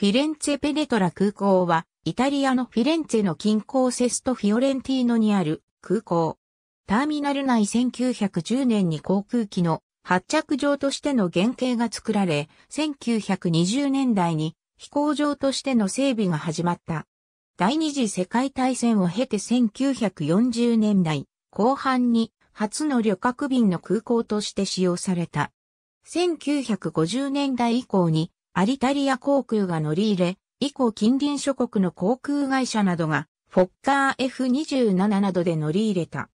フィレンツェペネトラ空港は、イタリアのフィレンツェの近郊セストフィオレンティーノにある空港。ターミナル内1910年に航空機の発着場としての原型が作られ、1920年代に飛行場としての整備が始まった。第二次世界大戦を経て1940年代後半に初の旅客便の空港として使用された。1950年代以降にアリタリア航空が乗り入れ、以降近隣諸国の航空会社などが、フォッカー F27 などで乗り入れた。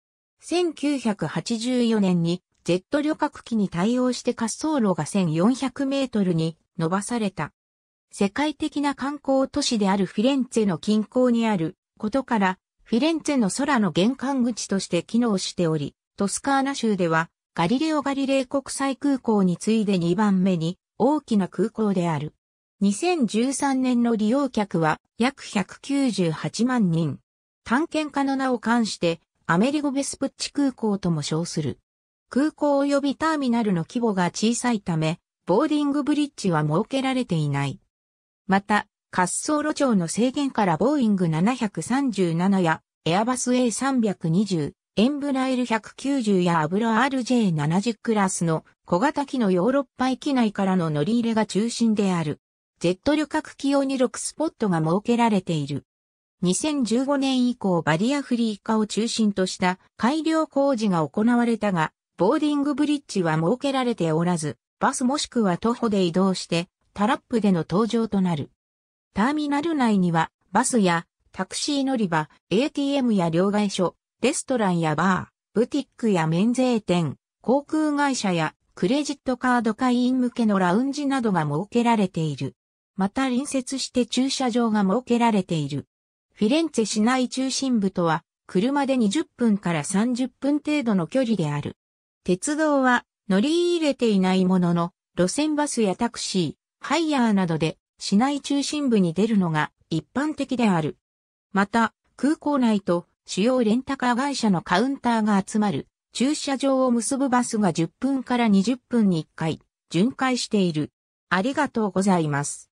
1984年に、ジェット旅客機に対応して滑走路が1400メートルに伸ばされた。世界的な観光都市であるフィレンツェの近郊にあることから、フィレンツェの空の玄関口として機能しており、トスカーナ州ではガリレオ・ガリレイ国際空港に次いで2番目に大きな空港である。2013年の利用客は約198万人。探検家の名を冠してアメリゴベスプッチ空港とも称する。空港及びターミナルの規模が小さいため、ボーディングブリッジは設けられていない。また、滑走路上の制限からボーイング737やエアバス A320、エンブライル190やアブラ RJ70 クラスの小型機のヨーロッパ域内からの乗り入れが中心である。Z 旅客機用に6スポットが設けられている。2015年以降バリアフリー化を中心とした改良工事が行われたが、ボーディングブリッジは設けられておらず、バスもしくは徒歩で移動して、タラップでの登場となる。ターミナル内には、バスやタクシー乗り場、ATM や両替所、レストランやバー、ブティックや免税店、航空会社やクレジットカード会員向けのラウンジなどが設けられている。また隣接して駐車場が設けられている。フィレンツェ市内中心部とは車で20分から30分程度の距離である。鉄道は乗り入れていないものの路線バスやタクシー、ハイヤーなどで市内中心部に出るのが一般的である。また空港内と主要レンタカー会社のカウンターが集まる、駐車場を結ぶバスが10分から20分に1回、巡回している。ありがとうございます。